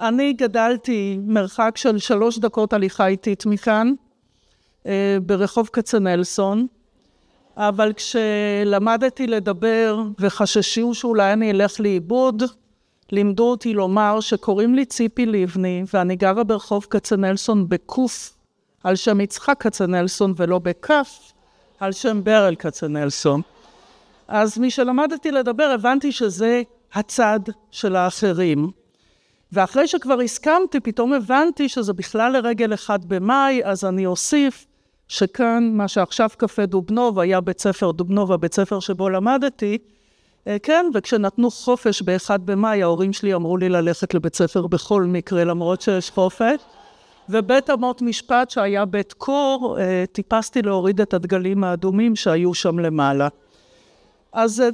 אני גדלתי מרחק של שלוש דקות הליכה איטית מכאן, אה, ברחוב כצנלסון, אבל כשלמדתי לדבר וחששו שאולי אני אלך לאיבוד, לימדו אותי לומר שקוראים לי ציפי לבני ואני גרה ברחוב כצנלסון בקוף, על שם יצחק כצנלסון ולא בכף, על שם ברל כצנלסון. אז משלמדתי לדבר הבנתי שזה הצד של האחרים. ואחרי שכבר הסכמתי, פתאום הבנתי שזה בכלל לרגל אחד במאי, אז אני אוסיף שכאן, מה שעכשיו קפה דובנוב, היה בית ספר דובנוב, הבית ספר שבו למדתי, אה, כן, וכשנתנו חופש באחד במאי, ההורים שלי אמרו לי ללכת לבית ספר בכל מקרה, למרות שיש חופש. ובית אמות משפט, שהיה בית קור, אה, טיפסתי להוריד את הדגלים האדומים שהיו שם למעלה. אז אה,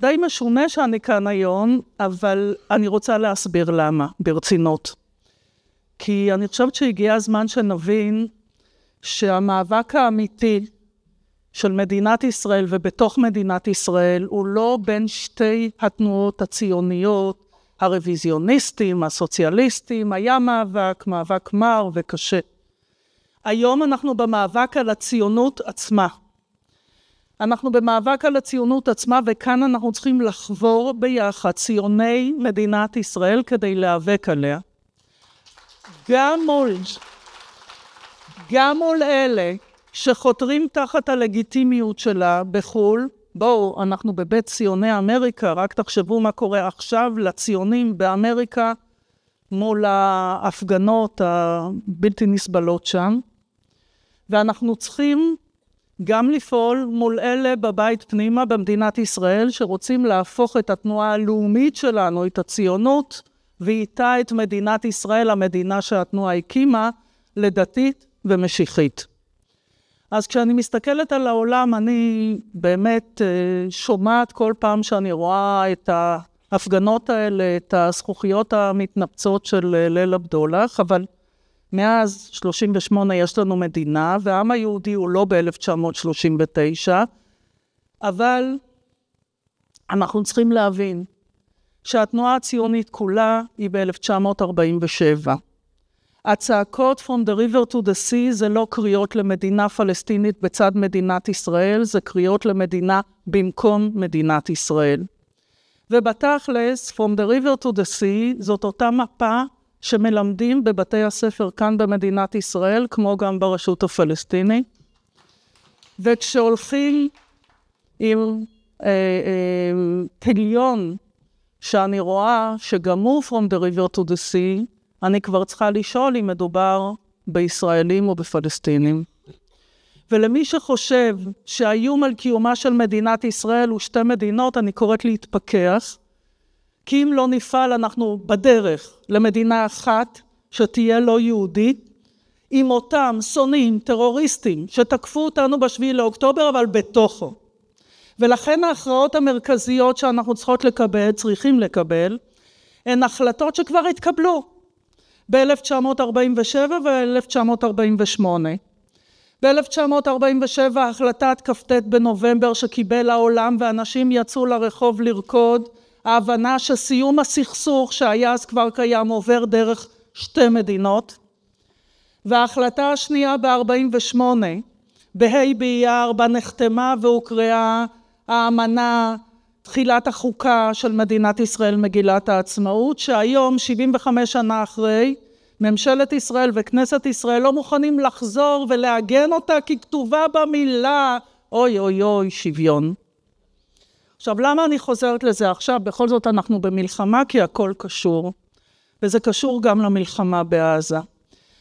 די משונה שאני כאן היום, אבל אני רוצה להסביר למה, ברצינות. כי אני חושבת שהגיע הזמן שנבין שהמאבק האמיתי של מדינת ישראל ובתוך מדינת ישראל הוא לא בין שתי התנועות הציוניות, הרוויזיוניסטים, הסוציאליסטים, היה מאבק, מאבק מר וקשה. היום אנחנו במאבק על הציונות עצמה. אנחנו במאבק על הציונות עצמה, וכאן אנחנו צריכים לחבור ביחד, ציוני מדינת ישראל, כדי להיאבק עליה. גם מול, גם מול אלה שחותרים תחת הלגיטימיות שלה בחו"ל, בואו, אנחנו בבית ציוני אמריקה, רק תחשבו מה קורה עכשיו לציונים באמריקה מול ההפגנות הבלתי נסבלות שם. ואנחנו צריכים גם לפעול מול אלה בבית פנימה במדינת ישראל שרוצים להפוך את התנועה הלאומית שלנו, את הציונות, ואיתה את מדינת ישראל, המדינה שהתנועה הקימה, לדתית ומשיחית. אז כשאני מסתכלת על העולם, אני באמת אה, שומעת כל פעם שאני רואה את ההפגנות האלה, את הזכוכיות המתנפצות של אה, ליל הבדולח, אבל מאז 38' יש לנו מדינה, והעם היהודי הוא לא ב-1939, אבל אנחנו צריכים להבין שהתנועה הציונית כולה היא ב-1947. הצעקות From the River to the Sea זה לא קריאות למדינה פלסטינית בצד מדינת ישראל, זה קריאות למדינה במקום מדינת ישראל. ובתכלס, From the River to the Sea זאת אותה מפה שמלמדים בבתי הספר כאן במדינת ישראל, כמו גם ברשות הפלסטינית. וכשהולכים עם טליון אה, אה, שאני רואה שגם הוא From the River to the Sea, אני כבר צריכה לשאול אם מדובר בישראלים או בפלסטינים. ולמי שחושב שהאיום על קיומה של מדינת ישראל הוא שתי מדינות, אני קוראת להתפכח. כי אם לא נפעל, אנחנו בדרך למדינה אחת שתהיה לא יהודית, עם אותם שונאים, טרוריסטים, שתקפו אותנו בשביעי לאוקטובר, אבל בתוכו. ולכן ההכרעות המרכזיות שאנחנו צריכות לקבל, צריכים לקבל, הן החלטות שכבר התקבלו ב-1947 ו-1948. ב-1947 החלטת כ"ט בנובמבר שקיבל העולם ואנשים יצאו לרחוב לרקוד ההבנה שסיום הסכסוך שהיה אז כבר קיים עובר דרך שתי מדינות. וההחלטה השנייה ב-48, בה' באייר, בה נחתמה והוקראה האמנה, תחילת החוקה של מדינת ישראל, מגילת העצמאות, שהיום, 75 שנה אחרי, ממשלת ישראל וכנסת ישראל לא מוכנים לחזור ולעגן אותה ככתובה במילה אוי אוי אוי שוויון. עכשיו, למה אני חוזרת לזה עכשיו? בכל זאת אנחנו במלחמה, כי הכל קשור, וזה קשור גם למלחמה בעזה.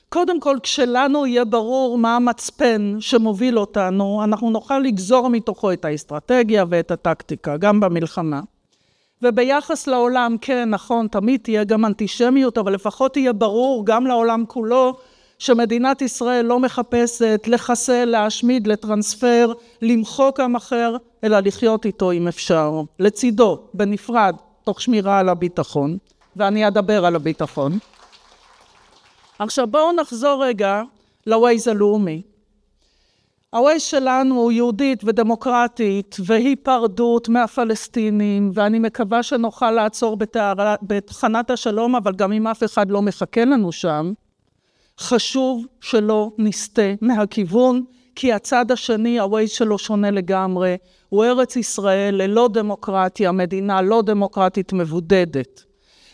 קודם כל, כשלנו יהיה ברור מה המצפן שמוביל אותנו, אנחנו נוכל לגזור מתוכו את האסטרטגיה ואת הטקטיקה, גם במלחמה. וביחס לעולם, כן, נכון, תמיד תהיה גם אנטישמיות, אבל לפחות יהיה ברור גם לעולם כולו שמדינת ישראל לא מחפשת לחסל, להשמיד, לטרנספר, למחוק עם אחר, אלא לחיות איתו אם אפשר, לצידו, בנפרד, תוך שמירה על הביטחון, ואני אדבר על הביטחון. עכשיו בואו נחזור רגע לווייז הלאומי. הווייז שלנו הוא יהודית ודמוקרטית והיפרדות מהפלסטינים ואני מקווה שנוכל לעצור בתחנת השלום אבל גם אם אף אחד לא מחכה לנו שם חשוב שלא נסטה מהכיוון, כי הצד השני, ה-Waze שלו שונה לגמרי. הוא ארץ ישראל ללא דמוקרטיה, מדינה לא דמוקרטית מבודדת.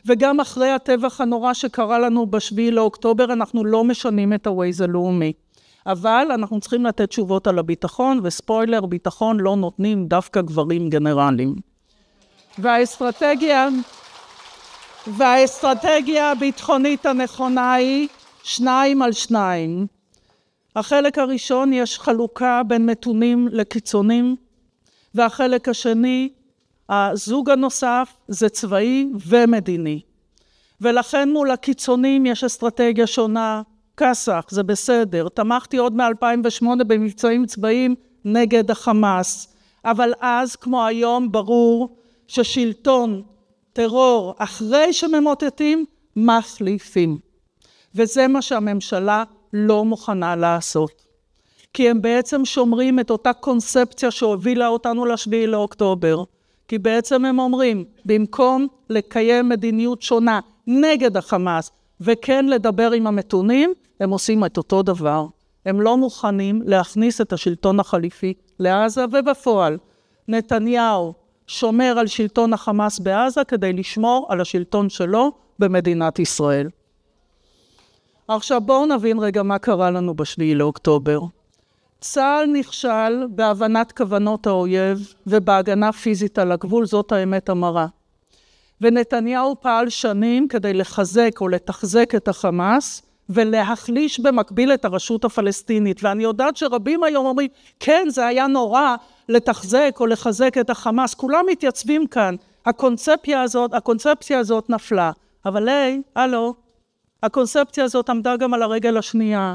וגם אחרי הטבח הנורא שקרה לנו בשביעי לאוקטובר, אנחנו לא משנים את ה-Waze הלאומי. אבל אנחנו צריכים לתת תשובות על הביטחון, וספוילר, ביטחון לא נותנים דווקא גברים גנרלים. והאסטרטגיה, והאסטרטגיה הביטחונית הנכונה היא שניים על שניים. החלק הראשון, יש חלוקה בין מתונים לקיצונים, והחלק השני, הזוג הנוסף, זה צבאי ומדיני. ולכן מול הקיצונים יש אסטרטגיה שונה. כסאח, זה בסדר. תמכתי עוד מ-2008 במבצעים צבאיים נגד החמאס. אבל אז, כמו היום, ברור ששלטון, טרור, אחרי שממוטטים, מחליפים. וזה מה שהממשלה לא מוכנה לעשות. כי הם בעצם שומרים את אותה קונספציה שהובילה אותנו לשביעי לאוקטובר. כי בעצם הם אומרים, במקום לקיים מדיניות שונה נגד החמאס, וכן לדבר עם המתונים, הם עושים את אותו דבר. הם לא מוכנים להכניס את השלטון החליפי לעזה, ובפועל, נתניהו שומר על שלטון החמאס בעזה כדי לשמור על השלטון שלו במדינת ישראל. עכשיו בואו נבין רגע מה קרה לנו בשביעי לאוקטובר. צה"ל נכשל בהבנת כוונות האויב ובהגנה פיזית על הגבול, זאת האמת המרה. ונתניהו פעל שנים כדי לחזק או לתחזק את החמאס ולהחליש במקביל את הרשות הפלסטינית. ואני יודעת שרבים היום אומרים, כן, זה היה נורא לתחזק או לחזק את החמאס. כולם מתייצבים כאן. הקונספציה הזאת, הקונספציה הזאת נפלה. אבל היי, הלו, הקונספציה הזאת עמדה גם על הרגל השנייה,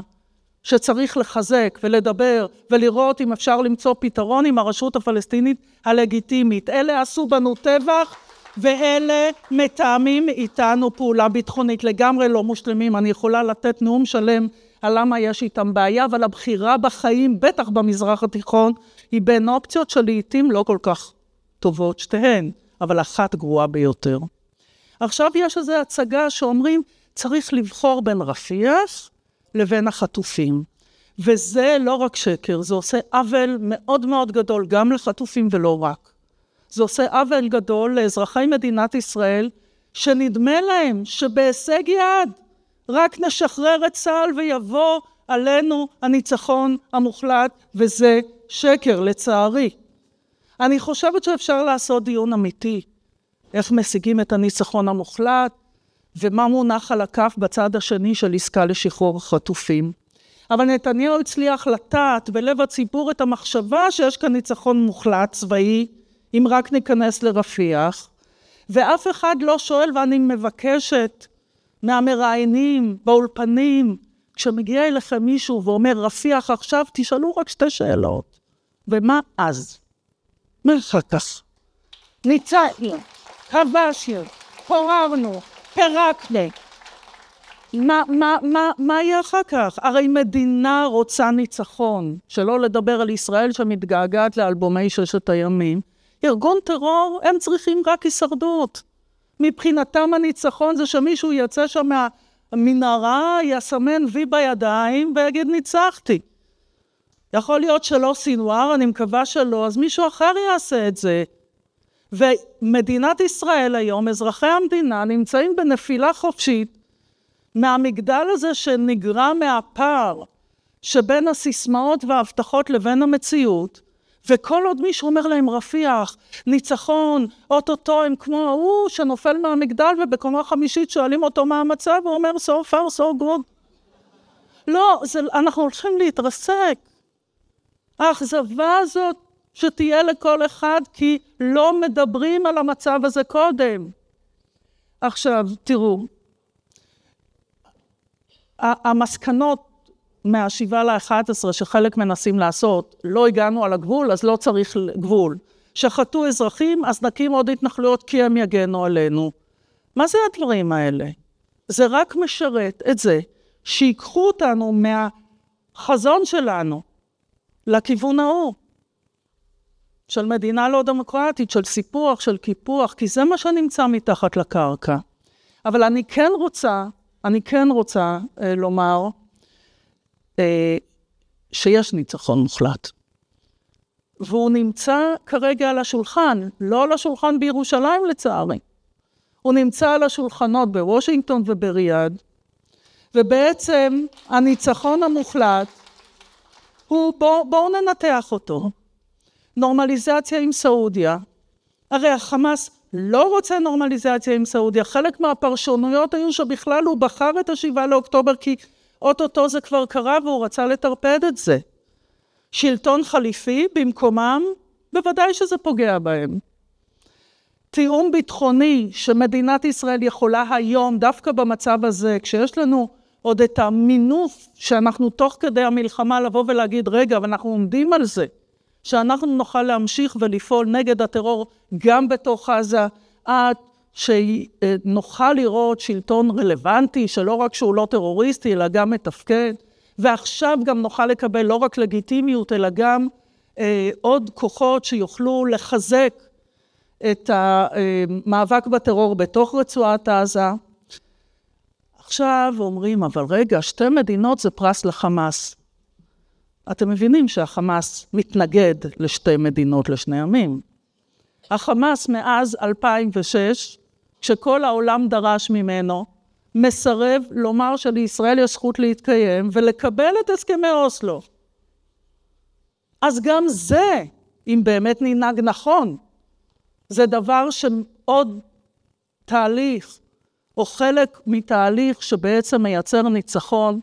שצריך לחזק ולדבר ולראות אם אפשר למצוא פתרון עם הרשות הפלסטינית הלגיטימית. אלה עשו בנו טבח ואלה מתאמים איתנו פעולה ביטחונית לגמרי לא מושלמים. אני יכולה לתת נאום שלם על למה יש איתם בעיה, אבל הבחירה בחיים, בטח במזרח התיכון, היא בין אופציות שלעיתים לא כל כך טובות שתיהן, אבל אחת גרועה ביותר. עכשיו יש איזו הצגה שאומרים, צריך לבחור בין רפיח לבין החטופים. וזה לא רק שקר, זה עושה עוול מאוד מאוד גדול גם לחטופים ולא רק. זה עושה עוול גדול לאזרחי מדינת ישראל, שנדמה להם שבהישג יד רק נשחרר את צה"ל ויבוא עלינו הניצחון המוחלט, וזה שקר, לצערי. אני חושבת שאפשר לעשות דיון אמיתי, איך משיגים את הניצחון המוחלט, ומה מונח על הכף בצד השני של עסקה לשחרור החטופים. אבל נתניהו הצליח לטעת בלב הציבור את המחשבה שיש כאן ניצחון מוחלט צבאי, אם רק ניכנס לרפיח, ואף אחד לא שואל, ואני מבקשת מהמראיינים באולפנים, כשמגיע אליכם מישהו ואומר, רפיח עכשיו, תשאלו רק שתי שאלות. ומה אז? מה אחר כך. ניצחנו, כבשנו, פוררנו, פירקנו. מה, מה, מה, מה יהיה אחר כך? הרי מדינה רוצה ניצחון. שלא לדבר על ישראל שמתגעגעת לאלבומי ששת הימים. ארגון טרור, הם צריכים רק הישרדות. מבחינתם הניצחון זה שמישהו יצא שם מהמנהרה, יסמן וי בידיים ויגיד ניצחתי. יכול להיות שלא סינואר, אני מקווה שלא, אז מישהו אחר יעשה את זה. ומדינת ישראל היום, אזרחי המדינה, נמצאים בנפילה חופשית מהמגדל הזה שנגרע מהפער שבין הסיסמאות וההבטחות לבין המציאות, וכל עוד מישהו אומר להם, רפיח, ניצחון, אוטוטו הם כמו ההוא שנופל מהמגדל ובקומה חמישית שואלים אותו מה המצב, הוא אומר, so far, so good. לא, זה, אנחנו הולכים להתרסק. האכזבה הזאת שתהיה לכל אחד, כי לא מדברים על המצב הזה קודם. עכשיו, תראו, המסקנות מהשבעה לאחת עשרה שחלק מנסים לעשות, לא הגענו על הגבול, אז לא צריך גבול. שחטו אזרחים, אז נקים עוד התנחלויות כי הם יגנו עלינו. מה זה הדברים האלה? זה רק משרת את זה שיקחו אותנו מהחזון שלנו לכיוון ההוא. של מדינה לא דמוקרטית, של סיפוח, של קיפוח, כי זה מה שנמצא מתחת לקרקע. אבל אני כן רוצה, אני כן רוצה אה, לומר אה, שיש ניצחון מוחלט. והוא נמצא כרגע על השולחן, לא על השולחן בירושלים לצערי. הוא נמצא על השולחנות בוושינגטון ובריאד, ובעצם הניצחון המוחלט הוא, בואו בוא ננתח אותו. נורמליזציה עם סעודיה. הרי החמאס לא רוצה נורמליזציה עם סעודיה. חלק מהפרשנויות היו שבכלל הוא בחר את השבעה לאוקטובר כי אוטוטו זה כבר קרה והוא רצה לטרפד את זה. שלטון חליפי במקומם, בוודאי שזה פוגע בהם. תיאום ביטחוני שמדינת ישראל יכולה היום, דווקא במצב הזה, כשיש לנו עוד את המינוף שאנחנו תוך כדי המלחמה לבוא ולהגיד, רגע, אבל אנחנו עומדים על זה. שאנחנו נוכל להמשיך ולפעול נגד הטרור גם בתוך עזה, עד שנוכל לראות שלטון רלוונטי, שלא רק שהוא לא טרוריסטי, אלא גם מתפקד. ועכשיו גם נוכל לקבל לא רק לגיטימיות, אלא גם אה, עוד כוחות שיוכלו לחזק את המאבק בטרור בתוך רצועת עזה. עכשיו אומרים, אבל רגע, שתי מדינות זה פרס לחמאס. אתם מבינים שהחמאס מתנגד לשתי מדינות לשני עמים. החמאס מאז 2006, כשכל העולם דרש ממנו, מסרב לומר שלישראל יש זכות להתקיים ולקבל את הסכמי אוסלו. אז גם זה, אם באמת ננהג נכון, זה דבר שעוד תהליך, או חלק מתהליך שבעצם מייצר ניצחון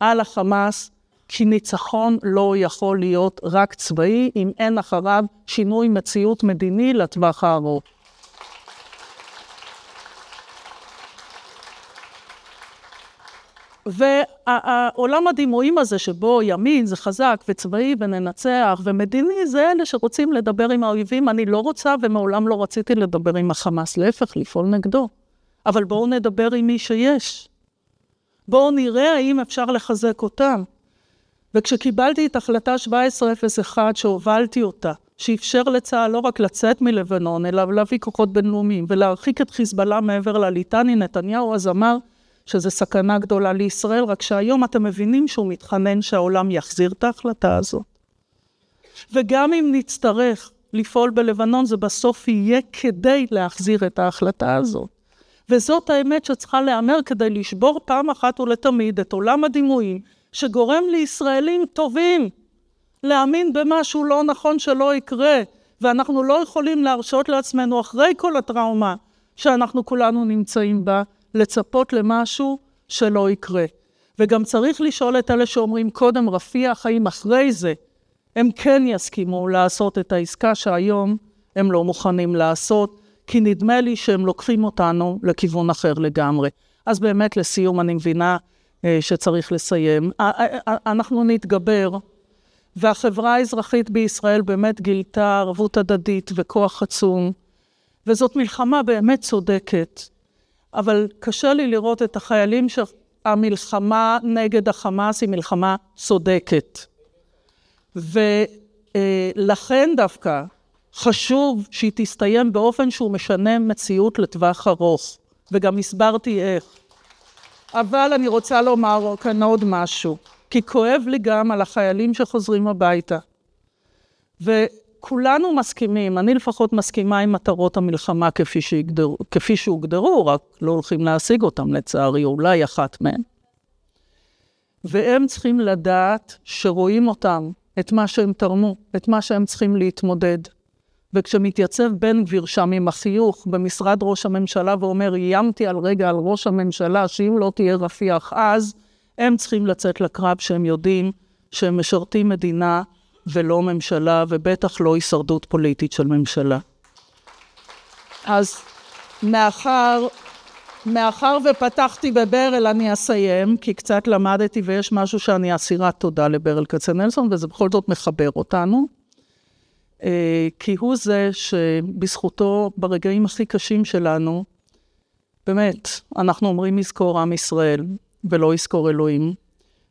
על החמאס כי ניצחון לא יכול להיות רק צבאי, אם אין אחריו שינוי מציאות מדיני לטווח הארוך. והעולם הדימויים הזה שבו ימין זה חזק וצבאי וננצח ומדיני זה אלה שרוצים לדבר עם האויבים, אני לא רוצה ומעולם לא רציתי לדבר עם החמאס, להפך, לפעול נגדו. אבל בואו נדבר עם מי שיש. בואו נראה האם אפשר לחזק אותם. וכשקיבלתי את החלטה 1701 שהובלתי אותה, שאפשר לצה"ל לא רק לצאת מלבנון, אלא להביא כוחות בינלאומיים ולהרחיק את חיזבאללה מעבר לליטני, נתניהו אז אמר שזו סכנה גדולה לישראל, רק שהיום אתם מבינים שהוא מתחנן שהעולם יחזיר את ההחלטה הזאת. וגם אם נצטרך לפעול בלבנון, זה בסוף יהיה כדי להחזיר את ההחלטה הזאת. וזאת האמת שצריכה להיאמר כדי לשבור פעם אחת ולתמיד את עולם הדימויים שגורם לישראלים טובים להאמין במשהו לא נכון שלא יקרה, ואנחנו לא יכולים להרשות לעצמנו, אחרי כל הטראומה שאנחנו כולנו נמצאים בה, לצפות למשהו שלא יקרה. וגם צריך לשאול את אלה שאומרים קודם רפיח, האם אחרי זה הם כן יסכימו לעשות את העסקה שהיום הם לא מוכנים לעשות, כי נדמה לי שהם לוקחים אותנו לכיוון אחר לגמרי. אז באמת, לסיום, אני מבינה אה, שצריך לסיים. אנחנו נתגבר, והחברה האזרחית בישראל באמת גילתה ערבות הדדית וכוח עצום, וזאת מלחמה באמת צודקת, אבל קשה לי לראות את החיילים שהמלחמה נגד החמאס היא מלחמה צודקת. ולכן אה, דווקא חשוב שהיא תסתיים באופן שהוא משנה מציאות לטווח ארוך, וגם הסברתי איך. אבל אני רוצה לומר כאן עוד משהו, כי כואב לי גם על החיילים שחוזרים הביתה. וכולנו מסכימים, אני לפחות מסכימה עם מטרות המלחמה כפי, שיגדרו, כפי שהוגדרו, רק לא הולכים להשיג אותם לצערי, או אולי אחת מהן. והם צריכים לדעת שרואים אותם, את מה שהם תרמו, את מה שהם צריכים להתמודד. וכשמתייצב בן גביר שם עם החיוך במשרד ראש הממשלה ואומר, איימתי על רגע על ראש הממשלה, שאם לא תהיה רפיח אז, הם צריכים לצאת לקרב שהם יודעים שהם משרתים מדינה ולא ממשלה, ובטח לא הישרדות פוליטית של ממשלה. אז מאחר, מאחר ופתחתי בברל, אני אסיים, כי קצת למדתי ויש משהו שאני אסירת תודה לברל כצנלסון, וזה בכל זאת מחבר אותנו. אה, כי הוא זה שבזכותו, ברגעים הכי קשים שלנו, באמת, אנחנו אומרים יזכור עם ישראל ולא יזכור אלוהים.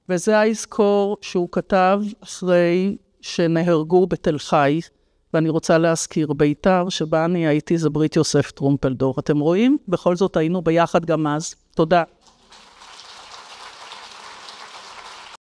וזה היזכור שהוא כתב אחרי שנהרגו בתל חי, ואני רוצה להזכיר, בית"ר, שבה אני הייתי, זה ברית יוסף טרומפלדור. אתם רואים? בכל זאת היינו ביחד גם אז. תודה.